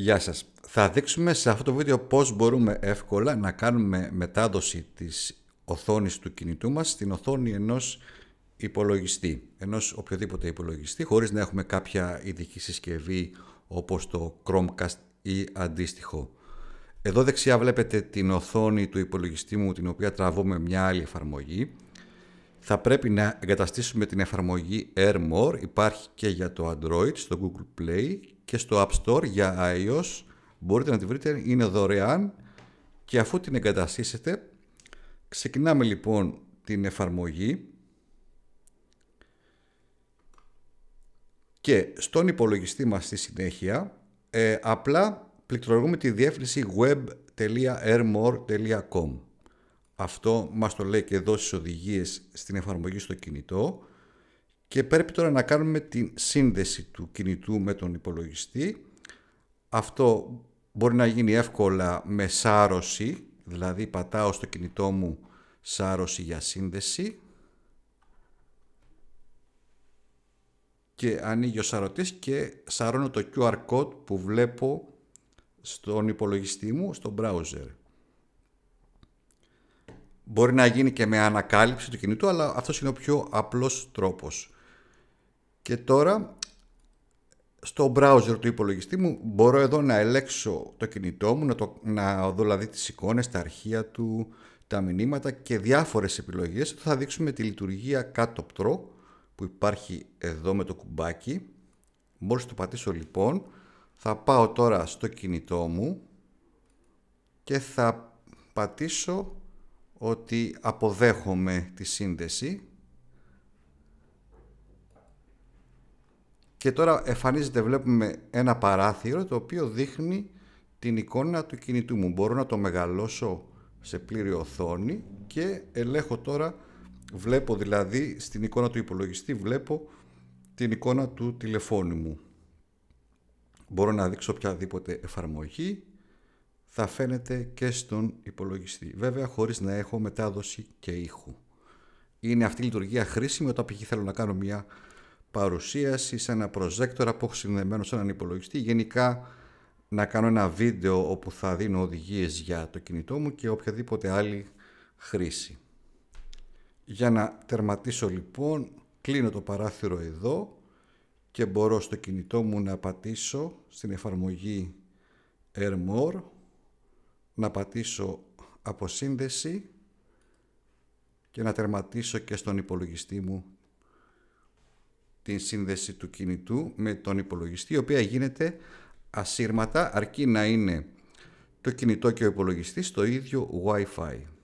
Γεια σας. Θα δείξουμε σε αυτό το βίντεο πώς μπορούμε εύκολα να κάνουμε μετάδοση της οθόνης του κινητού μας στην οθόνη ενός υπολογιστή, ενός οποιοδήποτε υπολογιστή, χωρίς να έχουμε κάποια ειδική συσκευή όπως το Chromecast ή αντίστοιχο. Εδώ δεξιά βλέπετε την οθόνη του υπολογιστή μου, την οποία τραβώ με μια άλλη εφαρμογή. Θα πρέπει να εγκαταστήσουμε την εφαρμογή AirMore, υπάρχει και για το Android στο Google Play και στο App Store για iOS. Μπορείτε να τη βρείτε, είναι δωρεάν και αφού την εγκαταστήσετε, ξεκινάμε λοιπόν την εφαρμογή και στον υπολογιστή μας στη συνέχεια ε, απλά πληκτρολογούμε τη διεύθυνση web.airmore.com. Αυτό μας το λέει και εδώ στις οδηγίες στην εφαρμογή στο κινητό και πρέπει τώρα να κάνουμε τη σύνδεση του κινητού με τον υπολογιστή. Αυτό μπορεί να γίνει εύκολα με σάρωση, δηλαδή πατάω στο κινητό μου σάρωση για σύνδεση και ανοίγει ο σαρωτής και σαρώνω το QR code που βλέπω στον υπολογιστή μου, στο browser. Μπορεί να γίνει και με ανακάλυψη του κινητού, αλλά αυτός είναι ο πιο απλός τρόπος. Και τώρα στο browser του υπολογιστή μου μπορώ εδώ να ελέξω το κινητό μου, να, το, να δω δηλαδή τις εικόνες, τα αρχεία του, τα μηνύματα και διάφορες επιλογές. Θα δείξουμε τη λειτουργία κάτω που υπάρχει εδώ με το κουμπάκι. να το πατήσω λοιπόν θα πάω τώρα στο κινητό μου και θα πατήσω ότι αποδέχομαι τη σύνδεση Και τώρα εμφανίζεται, βλέπουμε ένα παράθυρο το οποίο δείχνει την εικόνα του κινητού μου. Μπορώ να το μεγαλώσω σε πλήρη οθόνη και ελέγχω τώρα, βλέπω δηλαδή στην εικόνα του υπολογιστή, βλέπω την εικόνα του τηλεφώνου μου. Μπορώ να δείξω οποιαδήποτε εφαρμογή, θα φαίνεται και στον υπολογιστή. Βέβαια χωρίς να έχω μετάδοση και ήχου. Είναι αυτή η λειτουργία χρήσιμη όταν θέλω να κάνω μια παρουσίαση σε ένα προζέκτορα που έχω συνδεμένο σε έναν υπολογιστή. Γενικά να κάνω ένα βίντεο όπου θα δίνω οδηγίες για το κινητό μου και οποιαδήποτε άλλη χρήση. Για να τερματίσω λοιπόν, κλείνω το παράθυρο εδώ και μπορώ στο κινητό μου να πατήσω στην εφαρμογή AirMore, να πατήσω αποσύνδεση και να τερματίσω και στον υπολογιστή μου την σύνδεση του κινητού με τον υπολογιστή, η οποία γίνεται ασύρματα αρκεί να είναι το κινητό και ο υπολογιστής στο ίδιο Wi-Fi.